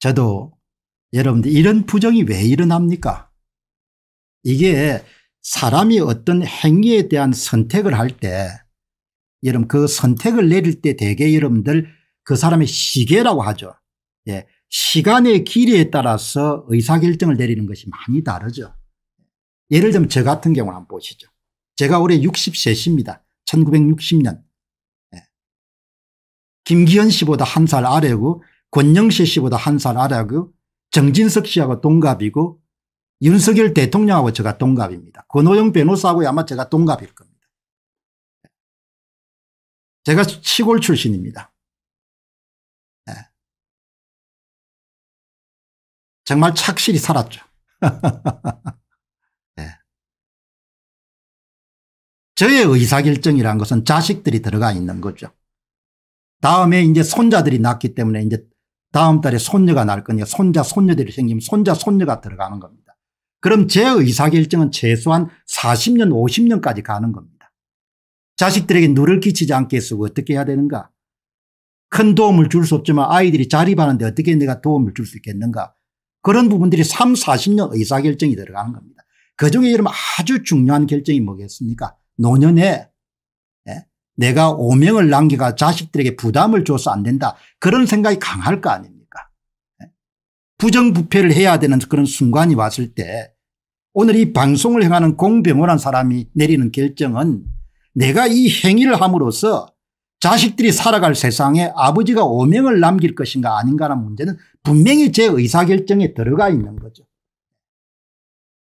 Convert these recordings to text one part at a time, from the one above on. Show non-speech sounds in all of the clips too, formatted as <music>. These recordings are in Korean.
저도 여러분들 이런 부정이 왜 일어납니까 이게 사람이 어떤 행위에 대한 선택을 할 때 여러분 그 선택을 내릴 때 대개 여러분들 그 사람의 시계라고 하죠. 예. 시간의 길이에 따라서 의사결정을 내리는 것이 많이 다르죠. 예를 들면 저 같은 경우 한번 보시죠. 제가 올해 6 3입니다 1960년. 예. 김기현 씨보다 한 살 아래고 권영세 씨보다 한 살 아래고 정진석 씨하고 동갑이고 윤석열 대통령하고 제가 동갑입니다. 권오영 변호사하고 아마 제가 동갑일 겁니다. 제가 시골 출신입니다. 네. 정말 착실히 살았죠. <laughs> 네. 저의 의사결정이라는 것은 자식들이 들어가 있는 거죠. 다음에 이제 손자들이 낳기 때문에 이제 다음 달에 손녀가 날 거니까 손자 손녀들이 생기면 손자 손녀가 들어가는 겁니다. 그럼 제 의사결정은 최소한 40년 50년까지 가는 겁니다. 자식들에게 누를 끼치지 않게 해서 어떻게 해야 되는가 큰 도움을 줄 수 없지만 아이들이 자립하는데 어떻게 내가 도움을 줄 수 있겠는가 그런 부분들이 3, 40년 의사결정이 들어가는 겁니다. 그중에 여러분 아주 중요한 결정이 뭐겠습니까 노년에 내가 오명을 남기가 자식들에게 부담을 줘서 안 된다 그런 생각이 강할 거 아닙니까 예? 부정부패를 해야 되는 그런 순간이 왔을 때 오늘 이 방송을 행하는 공병호한 사람이 내리는 결정은 내가 이 행위를 함으로써 자식들이 살아갈 세상에 아버지가 오명을 남길 것인가 아닌가라는 문제는 분명히 제 의사결정에 들어가 있는 거죠.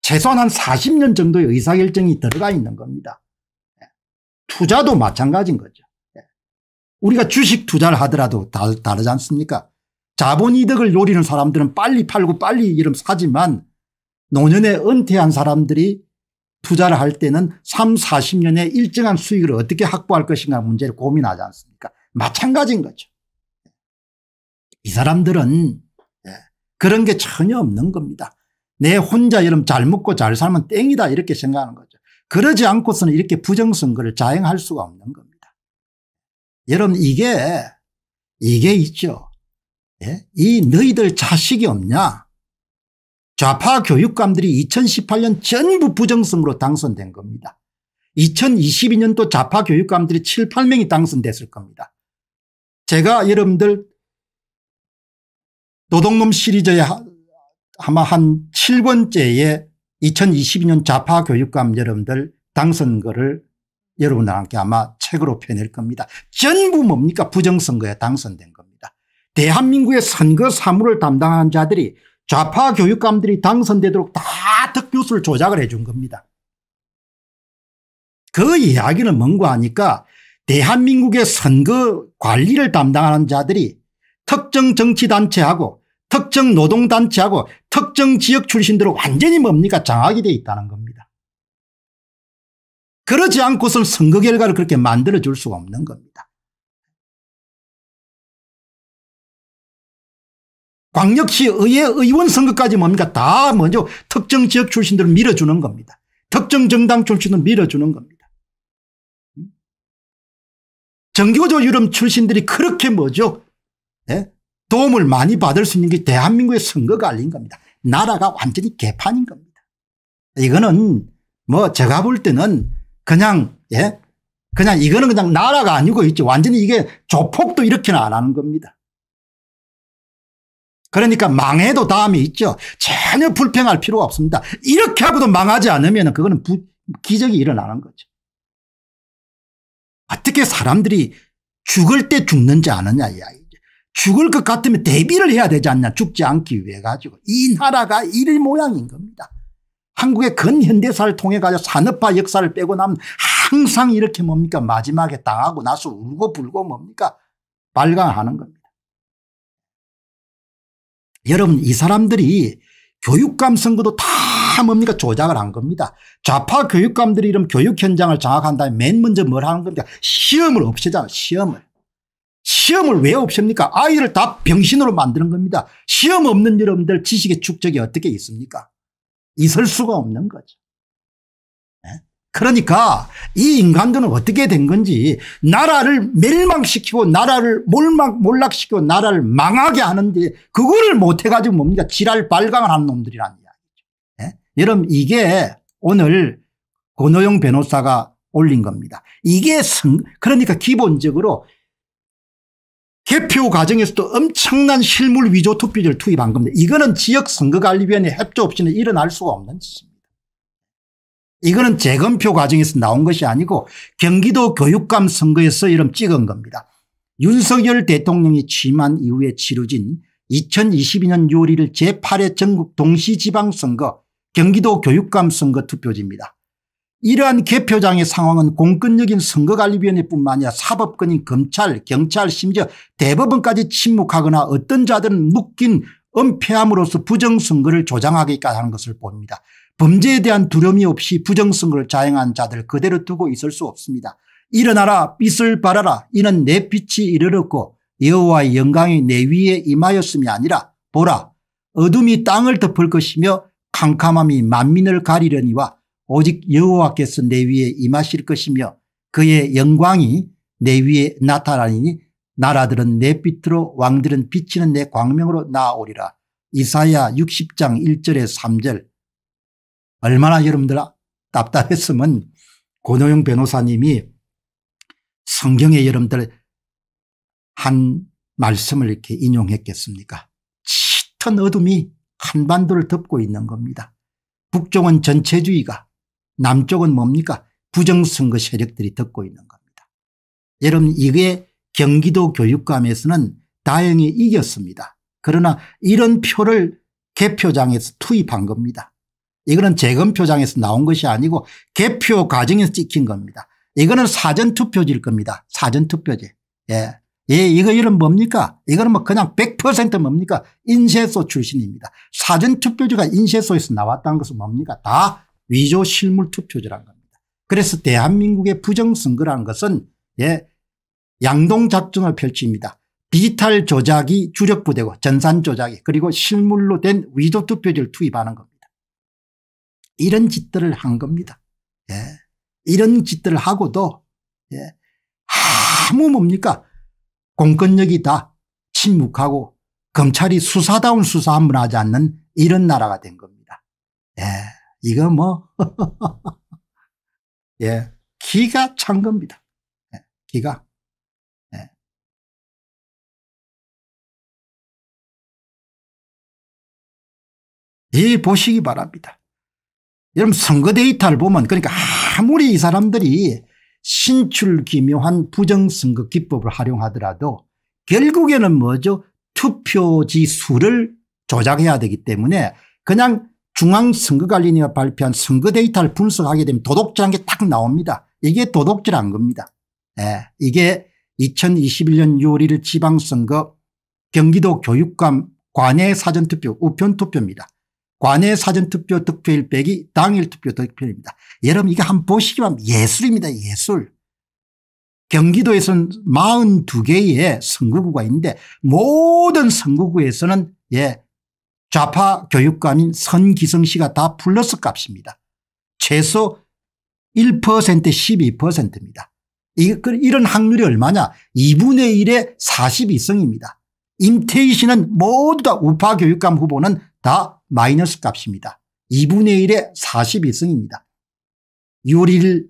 최소한 한 40년 정도의 의사결정이 들어가 있는 겁니다. 투자도 마찬가지인 거죠. 우리가 주식 투자를 하더라도 다, 다르지 않습니까? 자본 이득을 노리는 사람들은 빨리 팔고 빨리 이름 사지만 노년에 은퇴한 사람들이 투자를 할 때는 3, 40년의 일정한 수익을 어떻게 확보할 것인가 문제를 고민하지 않습니까? 마찬가지인 거죠. 이 사람들은 예, 그런 게 전혀 없는 겁니다. 내 혼자 이름 잘 먹고 잘 살면 땡이다 이렇게 생각하는 거죠. 그러지 않고서는 이렇게 부정선거를 자행할 수가 없는 겁니다. 여러분 이게 이게 있죠. 예? 이 너희들 자식이 없냐 좌파 교육감들이 2018년 전부 부정성으로 당선된 겁니다. 2022년도 좌파 교육감들이 7, 8명이 당선됐을 겁니다. 제가 여러분들 노동놈 시리즈의 아마 한 7번째에 2022년 좌파 교육감 여러분들 당선거를 여러분들한테 아마 책으로 펴낼 겁니다. 전부 뭡니까 부정선거에 당선된 겁니다. 대한민국의 선거 사무를 담당한 자들이 좌파 교육감들이 당선되도록 다 득표수를 조작을 해준 겁니다. 그 이야기를 뭔가 하니까 대한민국의 선거 관리를 담당하는 자들이 특정 정치단체하고 특정 노동단체하고 특정 지역 출신들은 완전히 뭡니까 장악이 되어 있다는 겁니다. 그러지 않고선 선거 결과를 그렇게 만들어줄 수가 없는 겁니다. 광역시 의회 의원 선거까지 뭡니까 다 먼저 특정 지역 출신들을 밀어주는 겁니다. 특정 정당 출신을 밀어주는 겁니다. 음? 정교조 유럽 출신들이 그렇게 뭐죠 네? 도움을 많이 받을 수 있는 게 대한민국의 선거가 아닌 겁니다. 나라가 완전히 개판인 겁니다. 이거는 뭐 제가 볼 때는 그냥 예 그냥 이거는 그냥 나라가 아니고 있죠. 완전히 이게 조폭도 이렇게는 안 하는 겁니다. 그러니까 망해도 다음이 있죠. 전혀 불평할 필요가 없습니다. 이렇게 하고도 망하지 않으면 그거는 부, 기적이 일어나는 거죠. 어떻게 사람들이 죽을 때 죽는지 아느냐 이 아이. 죽을 것 같으면 대비를 해야 되지 않냐 죽지 않기 위해 가지고 이 나라가 이를 모양인 겁니다. 한국의 근현대사를 통해 가지고 산업화 역사를 빼고 나면 항상 이렇게 뭡니까 마지막에 당하고 나서 울고 불고 뭡니까 발광하는 겁니다. 여러분 이 사람들이 교육감 선거도 다 뭡니까 조작을 한 겁니다. 좌파 교육감들이 이런 교육 현장을 장악한다면 맨 먼저 뭘 하는 겁니까 시험을 없애자 시험을. 시험을 왜 없습니까? 아이를 다 병신으로 만드는 겁니다. 시험 없는 여러분들 지식의 축적이 어떻게 있습니까? 있을 수가 없는 거죠. 예? 그러니까 이 인간들은 어떻게 된 건지 나라를 멸망시키고 나라를 몰망, 몰락시키고 나라를 망하게 하는데 그거를 못해가지고 뭡니까 지랄 발광을 하는 놈들이란 이야기죠. 예? 여러분 이게 오늘 권호영 변호사가 올린 겁니다. 이게 성, 그러니까 기본적으로 개표 과정에서도 엄청난 실물 위조 투표지를 투입한 겁니다. 이거는 지역선거관리위원회 협조 없이는 일어날 수가 없는 짓입니다. 이거는 재검표 과정에서 나온 것이 아니고 경기도 교육감 선거에서 이름 찍은 겁니다. 윤석열 대통령이 취임한 이후에 치루진 2022년 6월 1일 제8회 전국 동시지방선거 경기도 교육감 선거 투표지입니다. 이러한 개표장의 상황은 공권력인 선거관리위원회뿐만 아니라 사법권인 검찰 경찰 심지어 대법원까지 침묵하거나 어떤 자들은 묶인 은폐함으로써 부정선거를 조장하기까지 하는 것을 봅니다. 범죄에 대한 두려움이 없이 부정선거를 자행한 자들 그대로 두고 있을 수 없습니다. 일어나라 빛을 발하라 이는 내 빛이 이르렀고 여호와의 영광이 내 위에 임하였음이 아니라 보라 어둠이 땅을 덮을 것이며 캄캄함이 만민을 가리려니와 오직 여호와께서 내 위에 임하실 것이며 그의 영광이 내 위에 나타나니 나라들은 내 빛으로 왕들은 비치는 내 광명으로 나오리라 이사야 60장 1절에 3절 얼마나 여러분들 아 답답했으면 고노영 변호사님이 성경에 여러분들 한 말씀을 이렇게 인용했겠습니까 짙은 어둠이 한반도를 덮고 있는 겁니다. 북쪽은 전체주의가 남쪽은 뭡니까 부정선거 세력들이 듣고 있는 겁니다. 여러분 이게 경기도 교육감에서는 다행히 이겼습니다. 그러나 이런 표를 개표장에서 투입한 겁니다. 이거는 재검표장에서 나온 것이 아니고 개표 과정에서 찍힌 겁니다. 이거는 사전투표지일 겁니다. 사전투표제. 예. 예, 이거 이름 뭡니까? 이거는 뭐 그냥 100% 뭡니까? 인쇄소 출신입니다. 사전투표지가 인쇄소에서 나왔다는 것은 뭡니까? 다 위조 실물 투표제란 겁니다. 그래서 대한민국의 부정선거란 것은 예, 양동작전을 펼칩니다. 디지털 조작이 주력부되고 전산 조작이 그리고 실물로 된 위조 투표제를 투입하는 겁니다. 이런 짓들을 한 겁니다. 예. 이런 짓들을 하고도 예. 아무 뭡니까 공권력이 다 침묵하고 검찰이 수사다운 수사 한번 하지 않는 이런 나라가 된 겁니다. 예. 이거 뭐, <laughs> 예, 기가 찬 겁니다. 예, 기가. 예. 이 보시기 바랍니다. 여러분 선거 데이터를 보면 그러니까 아무리 이 사람들이 신출기묘한 부정선거 기법을 활용하더라도 결국에는 뭐죠? 투표지 수를 조작해야 되기 때문에 그냥 중앙선거관리위가 발표한 선거 데이터를 분석하게 되면 도덕질한 게 딱 나옵니다. 이게 도덕질한 겁니다. 예, 이게 2021년 6월 1일 지방선거 경기도 교육감 관외 사전투표 우편투표입니다. 관외 사전투표 득표일 빼기 당일 투표 득표입니다. 여러분 이거 한번 보시기 바랍니다. 예술입니다. 예술. 경기도에서는 42개의 선거구가 있는데 모든 선거구에서는 예 좌파 교육관인 선기성 씨가 다 플러스 값입니다. 최소 1% 12%입니다. 그, 이런 확률이 얼마냐 2분의 1에 42성입니다. 임태희 씨는 모두 다 우파 교육감 후보는 다 마이너스 값입니다. 2분의 1에 4 2승입니다 6월 1일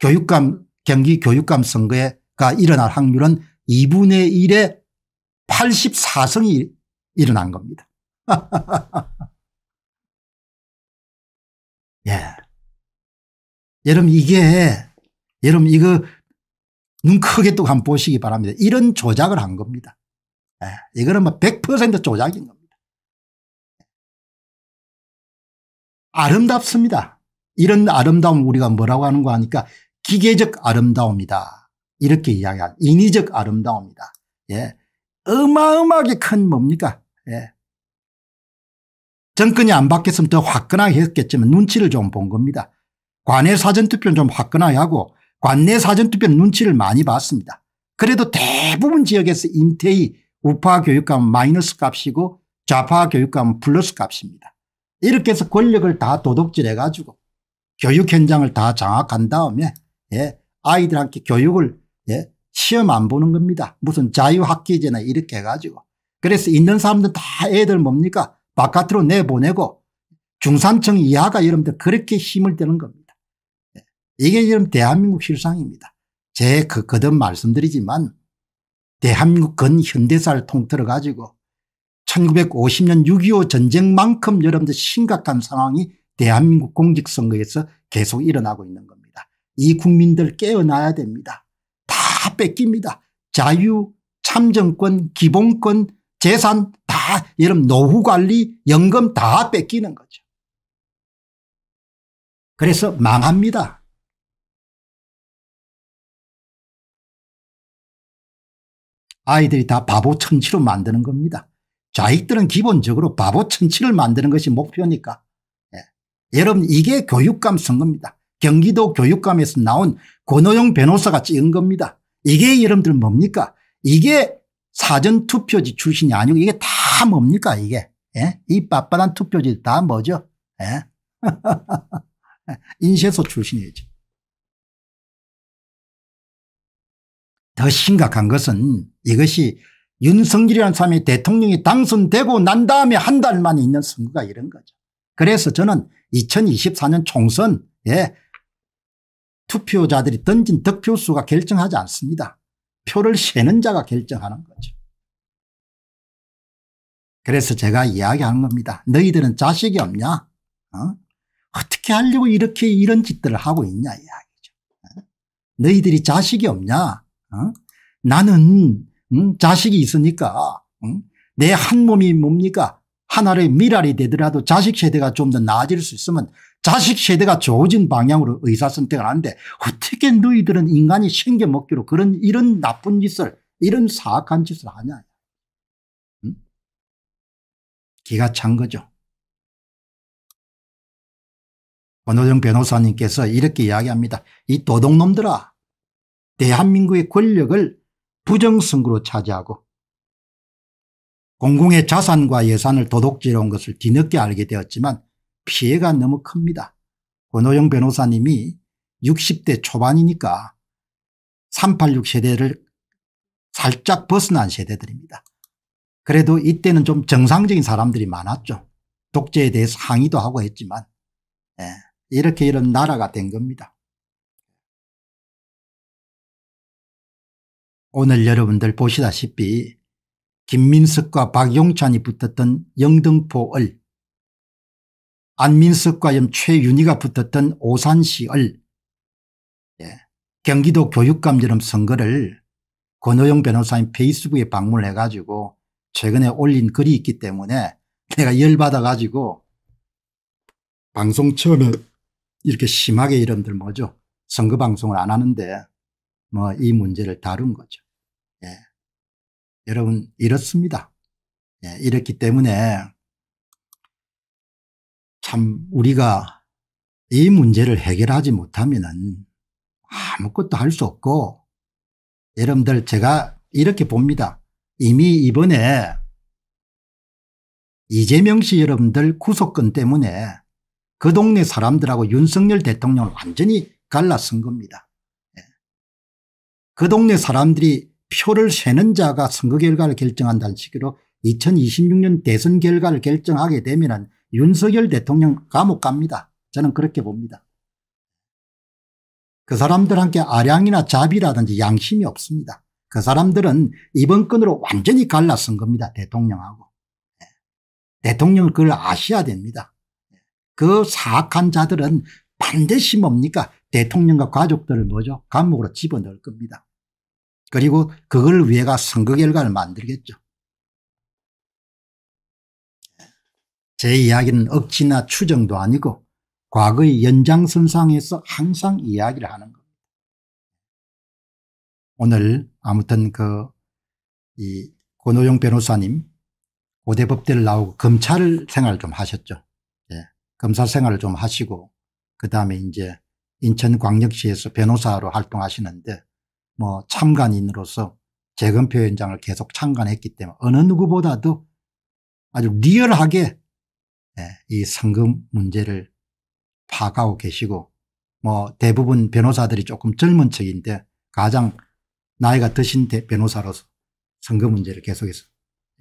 교육감 경기 교육감 선거가 일어날 확률은 2분의 1에 8 4승이 일어난 겁니다. <laughs> 예. 여러분 이게 여러분 이거 눈 크게 또 한번 보시기 바랍니다. 이런 조작을 한 겁니다. 예. 이거는 뭐 100% 조작인 겁니다. 아름답습니다. 이런 아름다움 우리가 뭐라고 하는 거 하니까 기계적 아름다움이다. 이렇게 이야기한 인위적 아름다움이다. 예. 어마어마하게 큰 뭡니까? 예. 정권이 안 바뀌었으면 더 화끈하게 했겠지만 눈치를 좀 본 겁니다. 관내 사전투표는 좀 화끈하게 하고 관내 사전투표는 눈치를 많이 봤습니다. 그래도 대부분 지역에서 인태의 우파 교육감 마이너스 값이고 좌파 교육감 플러스 값입니다. 이렇게 해서 권력을 다 도둑질해 가지고 교육 현장을 다 장악한 다음에 예, 아이들한테 교육을 예, 시험 안 보는 겁니다. 무슨 자유학기제나 이렇게 해가지고. 그래서 있는 사람들 다 애들 뭡니까 바깥으로 내보내고 중산층 이하가 여러분들 그렇게 힘을 떼는 겁니다. 예. 이게 여러분 대한민국 실상입니다. 제 그 거듭 말씀드리지만 대한민국 근현대사를 통틀어 가지고 1950년 6.25 전쟁만큼 여러분들 심각한 상황이 대한민국 공직선거에서 계속 일어나고 있는 겁니다. 이 국민들 깨어나야 됩니다. 다 뺏깁니다. 자유, 참정권, 기본권, 재산 다 여러분 노후관리 연금 다 뺏기는 거죠. 그래서 망합니다. 아이들이 다 바보 천치로 만드는 겁니다. 자익들은 기본적으로 바보 천치를 만드는 것이 목표니까. 예. 여러분 이게 교육감 선거입니다. 경기도 교육감에서 나온 권호영 변호사가 찍은 겁니다. 이게 여러분들 뭡니까? 이게 사전투표지 출신이 아니고 이게 다 뭡니까 이게 예? 이 빠빠한 투표지 다 뭐죠 예? <laughs> 인쇄소 출신이죠 더 심각한 것은 이것이 윤석열이라는 사람이 대통령이 당선되고 난 다음에 한 달만 있는 선거가 이런 거죠 그래서 저는 2024년 총선 예, 투표자들이 던진 득표수가 결정하지 않습니다 표를 세는 자가 결정하는 거죠. 그래서 제가 이야기하는 겁니다. 너희들은 자식이 없냐? 어? 떻게 하려고 이렇게 이런 짓들을 하고 있냐 이야기죠. 어? 너희들이 자식이 없냐? 어? 나는 음, 자식이 있으니까 음? 내한 몸이 뭡니까? 하나의 미랄이 되더라도 자식 세대가 좀 더 나아질 수 있으면 자식 세대가 좋아진 방향으로 의사선택을 하는데 어떻게 너희들은 인간이 챙겨먹기로 그런 이런 나쁜 짓을 이런 사악한 짓을 하냐. 응? 기가 찬 거죠. 권호정 변호사님께서 이렇게 이야기합니다. 이 도둑놈들아 대한민국의 권력을 부정선거로 차지하고 공공의 자산과 예산을 도둑질한 것을 뒤늦게 알게 되었지만 피해가 너무 큽니다. 권호영 변호사님이 60대 초반이니까 386 세대를 살짝 벗어난 세대들입니다. 그래도 이때는 좀 정상적인 사람들이 많았죠. 독재에 대해서 항의도 하고 했지만 예, 이렇게 이런 나라가 된 겁니다. 오늘 여러분들 보시다시피 김민석과 박용찬이 붙었던 영등포을 안민석과 염 최윤희가 붙었던 오산시을 예. 경기도 교육감처럼 선거를 권호영 변호사인 페이스북에 방문을 해가지고 최근에 올린 글이 있기 때문에 내가 열받아가지고 방송 처음에 이렇게 심하게 이름들 뭐죠 선거 방송을 안 하는데 뭐 이 문제를 다룬 거죠. 예. 여러분 이렇습니다. 예. 이렇기 때문에 참 우리가 이 문제를 해결하지 못하면 아무것도 할 수 없고 여러분들 제가 이렇게 봅니다. 이미 이번에 이재명 씨 여러분들 구속권 때문에 그 동네 사람들하고 윤석열 대통령을 완전히 갈라쓴 겁니다. 예. 그 동네 사람들이 표를 세는 자가 선거 결과를 결정한다는 식으로 2026년 대선 결과를 결정하게 되면 윤석열 대통령 감옥 갑니다. 저는 그렇게 봅니다. 그 사람들한테 아량이나 자비라든지 양심이 없습니다. 그 사람들은 이번 건으로 완전히 갈라선 겁니다. 대통령하고. 예. 대통령은 그걸 아셔야 됩니다. 예. 그 사악한 자들은 반드시 뭡니까 대통령과 가족들을 뭐죠 감옥으로 집어넣을 겁니다. 그리고 그걸 위해가 선거 결과를 만들겠죠. 제 이야기는 억지나 추정도 아니고 과거의 연장선상에서 항상 이야기를 하는 겁니다. 오늘 아무튼 그이 권호용 변호사님 고대 법대를 나오고 검찰 생활 좀 하셨죠. 예. 검사 생활을 좀 하시고 그 다음에 이제 인천광역시에서 변호사로 활동하시는데 뭐 참관인으로서 재검표 현장을 계속 참관했기 때문에 어느 누구보다도 아주 리얼하게 네, 이 상금 문제를 파악하고 계시고 뭐 대부분 변호사들이 조금 젊은 척인데 가장 나이가 드신 대 변호사로서 선거 문제를 계속해서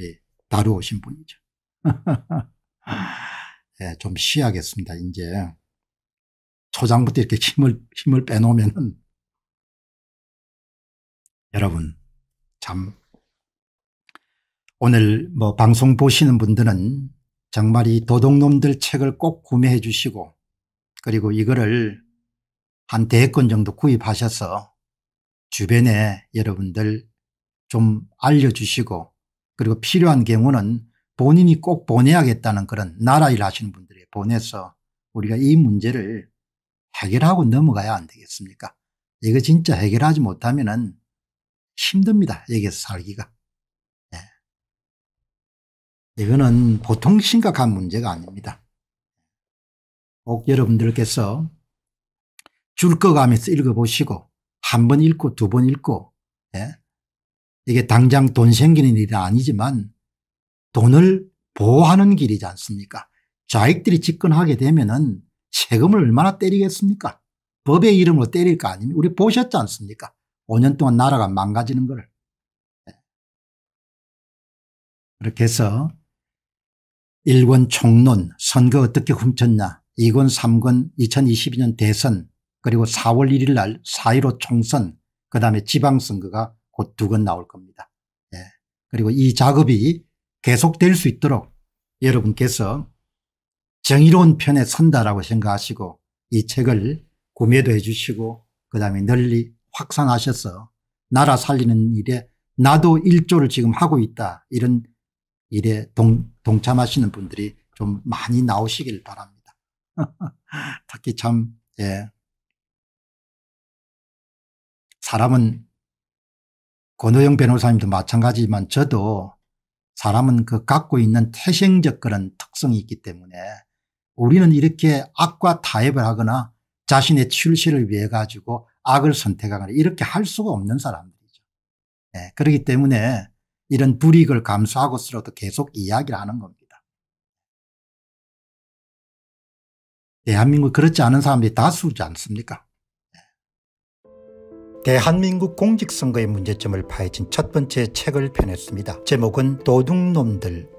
예, 다루오신 어 분이죠. <laughs> 예, 좀 쉬하겠습니다. 이제 초장부터 이렇게 힘을 힘을 빼놓으면 여러분 참 오늘 뭐 방송 보시는 분들은 정말 이 도둑놈들 책을 꼭 구매해 주시고 그리고 이거를 한 대권 정도 구입하셔서 주변에 여러분들 좀 알려주시고 그리고 필요한 경우는 본인이 꼭 보내야겠다는 그런 나라 일 하시는 분들에 보내서 우리가 이 문제를 해결하고 넘어가야 안 되겠습니까 이거 진짜 해결하지 못하면 힘듭니다 여기서 살기가 이거는 보통 심각한 문제가 아닙니다. 꼭 여러분들께서 줄거가면서 읽어보시고 한 번 읽고 두 번 읽고 예? 이게 당장 돈 생기는 일이 아니지만 돈을 보호하는 길이지 않습니까 좌익들이 집권하게 되면 은 세금을 얼마나 때리겠습니까 법의 이름으로 때릴 거 아닙니까 우리 보셨지 않습니까 5년 동안 나라가 망가지는 걸 예. 그렇게 해서 1권 총론 선거 어떻게 훔쳤냐 2권 3권 2022년 대선 그리고 4월 1일 날 4.15 총선 그다음에 지방선거가 곧 두 건 나올 겁니다. 예. 그리고 이 작업이 계속될 수 있도록 여러분께서 정의로운 편에 선다라고 생각하시고 이 책을 구매도 해 주시고 그다음에 널리 확산하셔서 나라 살리는 일에 나도 일조를 지금 하고 있다 이런 일에 동, 동참하시는 분들이 좀 많이 나오시길 바랍니다. <laughs> 특히 참, 예. 사람은 권호영 변호사님도 마찬가지지만 저도 사람은 그 갖고 있는 태생적 그런 특성이 있기 때문에 우리는 이렇게 악과 타협을 하거나 자신의 출시를 위해 가지고 악을 선택하거나 이렇게 할 수가 없는 사람들이죠. 예, 그렇기 때문에 이런 불이익을 감수하고서라도 계속 이야기를 하는 겁니다. 대한민국 그렇지 않은 사람들이 다수지 않습니까? 대한민국 공직선거의 문제점을 파헤친 첫 번째 책을 펴냈습니다. 제목은 도둑놈들